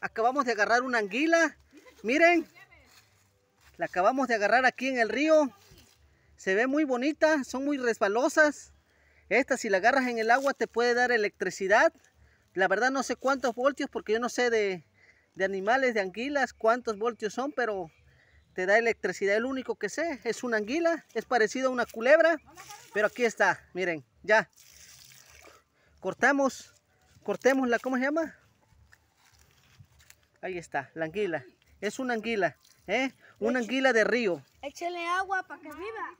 acabamos de agarrar una anguila. Miren, la acabamos de agarrar aquí en el río. Se ve muy bonita, son muy resbalosas. Esta si la agarras en el agua te puede dar electricidad. La verdad no sé cuántos voltios porque yo no sé de, de animales, de anguilas, cuántos voltios son, pero te da electricidad. El único que sé es una anguila, es parecido a una culebra, pero aquí está, miren, ya. Cortamos, cortémosla, ¿cómo se llama? Ahí está, la anguila. Es una anguila, ¿eh? Una anguila de río. Échale agua para que viva.